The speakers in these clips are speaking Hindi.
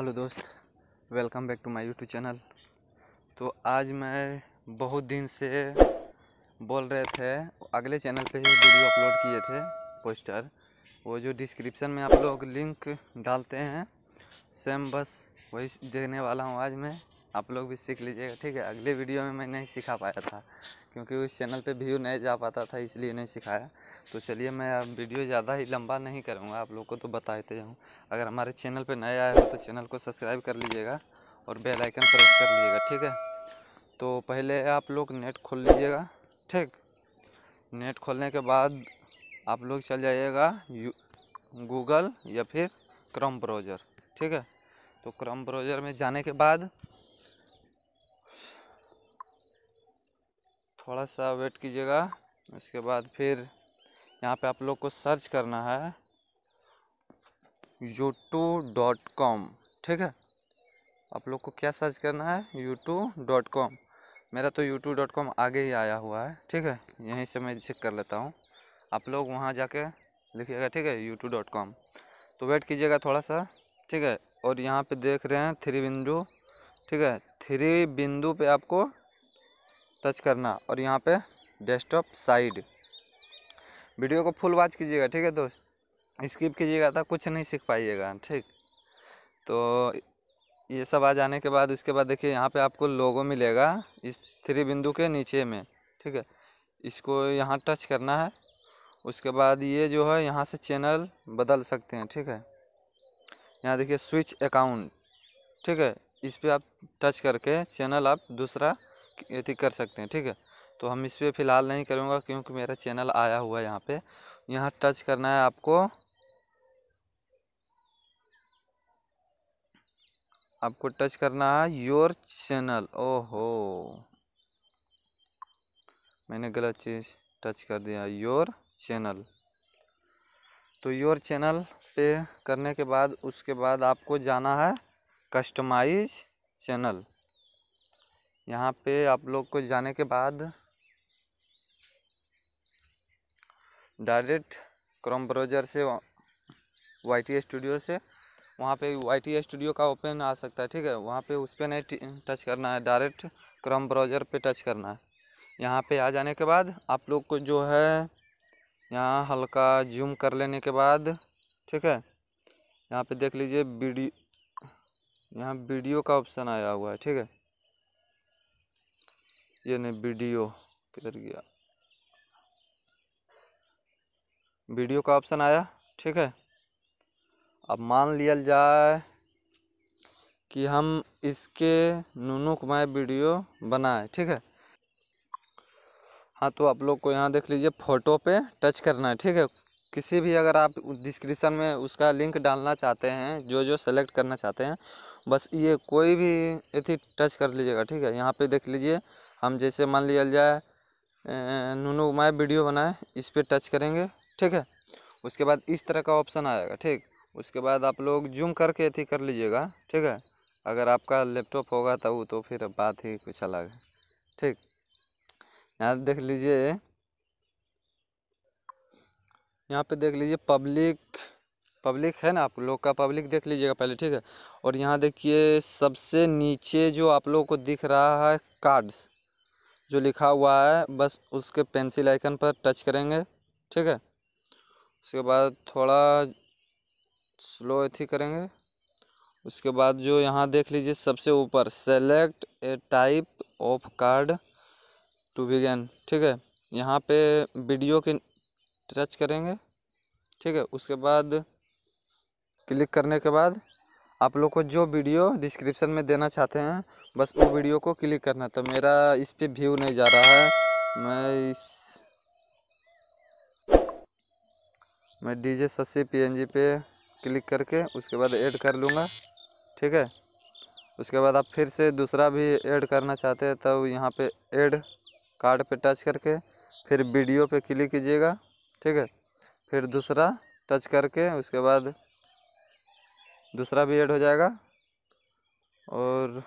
हेलो दोस्त welcome back to my YouTube channel तो आज मैं बहुत दिन से बोल रहे थे अगले चैनल पे ही वीडियो अपलोड किए थे पोस्टर वो जो डिस्क्रिप्शन में आप लोग लिंक डालते हैं सेम बस वही देखने वाला हूँ आज मैं आप लोग भी सीख लीजिएगा ठीक है अगले वीडियो में मैं नहीं सिखा पाया था क्योंकि उस चैनल पे व्यू नहीं जा पाता था इसलिए नहीं सिखाया तो चलिए मैं अब वीडियो ज़्यादा ही लंबा नहीं करूँगा आप लोग को तो बता देते अगर हमारे चैनल पर नए आए हो तो चैनल को सब्सक्राइब कर लीजिएगा और बेलाइकन प्रेस कर लीजिएगा ठीक है तो पहले आप लोग नेट खोल लीजिएगा ठीक नेट खोलने के बाद आप लोग चल जाइएगा गूगल या फिर क्रम ब्राउज़र ठीक है तो क्रम ब्राउज़र में जाने के बाद थोड़ा सा वेट कीजिएगा उसके बाद फिर यहाँ पे आप लोग को सर्च करना है यूटू डॉट कॉम ठीक है आप लोग को क्या सर्च करना है यूटू डॉट कॉम मेरा तो यूटू डॉट कॉम आगे ही आया हुआ है ठीक है यहीं से मैं चेक कर लेता हूँ आप लोग वहाँ जाके लिखिएगा ठीक है यूट्यूब डॉट कॉम तो वेट कीजिएगा थोड़ा सा ठीक है और यहाँ पे देख रहे हैं थ्री बिंदु ठीक है थ्री बिंदु पे आपको टच करना और यहाँ पे डेस्कटॉप साइड वीडियो को फुल वाच कीजिएगा ठीक है दोस्त स्किप कीजिएगा तो कुछ नहीं सीख पाइएगा ठीक तो ये सब आ जाने के बाद उसके बाद देखिए यहाँ पे आपको लोगो मिलेगा इस थ्री बिंदु के नीचे में ठीक है इसको यहाँ टच करना है उसके बाद ये जो है यहाँ से चैनल बदल सकते हैं ठीक है यहाँ देखिए स्विच अकाउंट ठीक है इस पर आप टच करके चैनल आप दूसरा यदि कर सकते हैं ठीक है तो हम इस पर फ़िलहाल नहीं करूँगा क्योंकि मेरा चैनल आया हुआ है यहाँ पे यहाँ टच करना है आपको आपको टच करना है योर चैनल ओहो मैंने गलत चीज़ टच कर दिया योर चैनल तो योर चैनल पे करने के बाद उसके बाद आपको जाना है कस्टमाइज चैनल यहाँ पे आप लोग को जाने के बाद डायरेक्ट क्रोम ब्राउजर से वाई टी स्टूडियो से वहाँ पे वाई टी स्टूडियो का ओपन आ सकता है ठीक है वहाँ पे उस पर नहीं टच करना है डायरेक्ट क्रोम ब्राउजर पे टच करना है यहाँ पे आ जाने के बाद आप लोग को जो है यहाँ हल्का जूम कर लेने के बाद ठीक है यहाँ पे देख लीजिए वीडियो यहाँ वीडियो का ऑप्शन आया हुआ है ठीक है यानी वीडियो किधर गया वीडियो का ऑप्शन आया ठीक है अब मान लिया जाए कि हम इसके नुनुक में वीडियो बनाए ठीक है हाँ तो आप लोग को यहाँ देख लीजिए फ़ोटो पे टच करना है ठीक है किसी भी अगर आप डिस्क्रिप्शन में उसका लिंक डालना चाहते हैं जो जो सेलेक्ट करना चाहते हैं बस ये कोई भी यथी टच कर लीजिएगा ठीक है यहाँ पे देख लीजिए हम जैसे मान लिया जाए नूनो माए वीडियो बनाए इस पर टच करेंगे ठीक है उसके बाद इस तरह का ऑप्शन आएगा ठीक उसके बाद आप लोग जूम करके अथी कर लीजिएगा ठीक है अगर आपका लैपटॉप होगा तो वो तो फिर बात ही कुछ अलग है ठीक यहाँ देख लीजिए यहाँ पे देख लीजिए पब्लिक पब्लिक है ना आप लोग का पब्लिक देख लीजिएगा पहले ठीक है और यहाँ देखिए सबसे नीचे जो आप लोगों को दिख रहा है कार्ड्स जो लिखा हुआ है बस उसके पेंसिल आइकन पर टच करेंगे ठीक है उसके बाद थोड़ा स्लो अथी करेंगे उसके बाद जो यहाँ देख लीजिए सबसे ऊपर select a type of card to begin ठीक है यहाँ पे वीडियो के टच करेंगे ठीक है उसके बाद क्लिक करने के बाद आप लोग को जो वीडियो डिस्क्रिप्शन में देना चाहते हैं बस वो वीडियो को क्लिक करना तो मेरा इस पर व्यू नहीं जा रहा है मैं इस मैं डीजे सस्सी पीएनजी पे क्लिक करके उसके बाद ऐड कर लूँगा ठीक है उसके बाद आप फिर से दूसरा भी ऐड करना चाहते हैं तो यहाँ पे ऐड कार्ड पे टच करके फिर वीडियो पे क्लिक कीजिएगा ठीक है फिर दूसरा टच करके उसके बाद दूसरा भी ऐड हो जाएगा और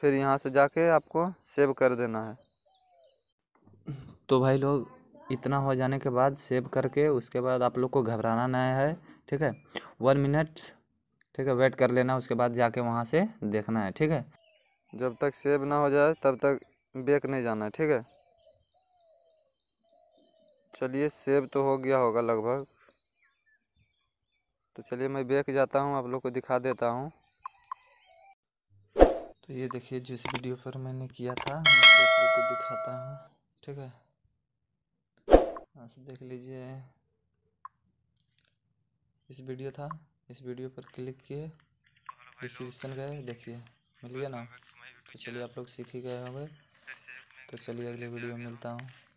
फिर यहाँ से जाके आपको सेव कर देना है तो भाई लोग इतना हो जाने के बाद सेव करके उसके बाद आप लोग को घबराना नहीं है ठीक है वन मिनट्स ठीक है वेट कर लेना उसके बाद जाके वहाँ से देखना है ठीक है जब तक सेव ना हो जाए तब तक बेक नहीं जाना है ठीक है चलिए सेव तो हो गया होगा लगभग तो चलिए मैं बेक जाता हूँ आप लोग को दिखा देता हूँ तो ये देखिए जिस वीडियो पर मैंने किया था मैं आप लोग को दिखाता हूँ ठीक है यहाँ से देख लीजिए इस वीडियो था इस वीडियो पर क्लिक किए डिस्क्रिप्शन गए देखिए मिल गया ना तो चलिए आप लोग सीख ही गए होंगे तो चलिए अगले वीडियो में मिलता हूँ